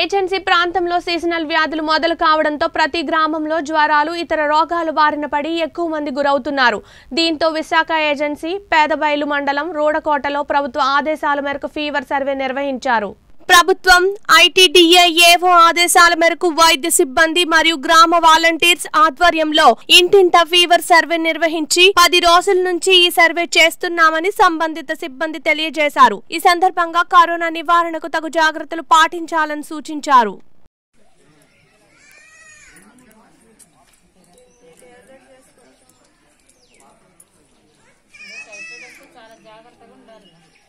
agency ప్రాంతంలో seasonal వ్యాధులు మొదలు కావడంతో ప్రతి గ్రామంలో జ్వరాలు ఇతర రోగాలు బారిన పడి ఎక్కువ మంది గురవుతున్నారు దీంతో విశాఖ ఏజెన్సీ పేదబయలు మండలం రోడకోటలో ప్రభుత్వ ఆదేశాల మేరకు ఫీవర్ సర్వే నిర్వహించారు ప్రభుత్వం ఐటీడీఏ ఏవో ఆదేశాల మేరకు వైద్య సిబ్బంది మరియు గ్రామ వాలంటీర్స్ ఆధ్వర్యంలో ఇంటింట ఫీవర్ సర్వే నిర్వహించి పది రోజుల నుంచి ఈ సర్వే చేస్తున్నామని సంబంధిత సిబ్బంది తెలియజేశారు ఈ సందర్భంగా కరోనా నివారణకు తగు జాగ్రత్తలు పాటించాలని సూచించారు జాగ్రత్తగా ఉండాలి